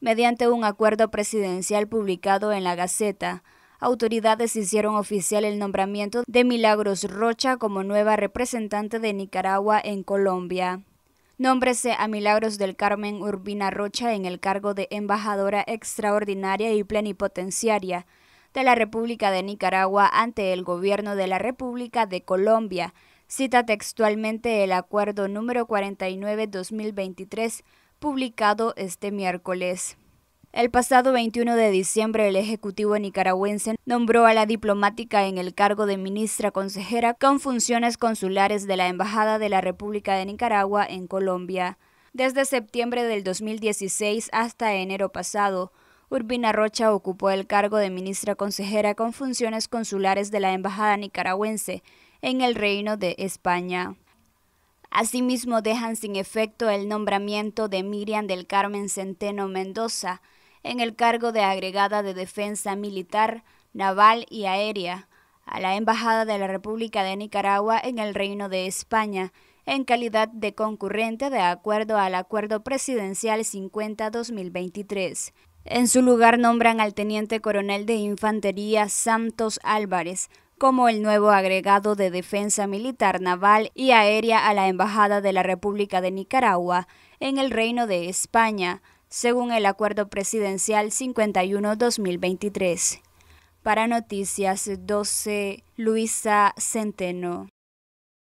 Mediante un acuerdo presidencial publicado en la Gaceta, autoridades hicieron oficial el nombramiento de Milagros Rocha como nueva representante de Nicaragua en Colombia. Nómbrese a Milagros del Carmen Urbina Rocha en el cargo de embajadora extraordinaria y plenipotenciaria de la República de Nicaragua ante el Gobierno de la República de Colombia. Cita textualmente el acuerdo número 49-2023 publicado este miércoles. El pasado 21 de diciembre, el Ejecutivo nicaragüense nombró a la diplomática en el cargo de ministra consejera con funciones consulares de la Embajada de la República de Nicaragua en Colombia. Desde septiembre del 2016 hasta enero pasado, Urbina Rocha ocupó el cargo de ministra consejera con funciones consulares de la Embajada nicaragüense en el Reino de España. Asimismo, dejan sin efecto el nombramiento de Miriam del Carmen Centeno Mendoza en el cargo de agregada de Defensa Militar, Naval y Aérea a la Embajada de la República de Nicaragua en el Reino de España, en calidad de concurrente de acuerdo al Acuerdo Presidencial 50-2023. En su lugar nombran al teniente coronel de infantería Santos Álvarez como el nuevo agregado de defensa militar naval y aérea a la Embajada de la República de Nicaragua en el Reino de España, según el Acuerdo Presidencial 51-2023. Para Noticias 12, Luisa Centeno.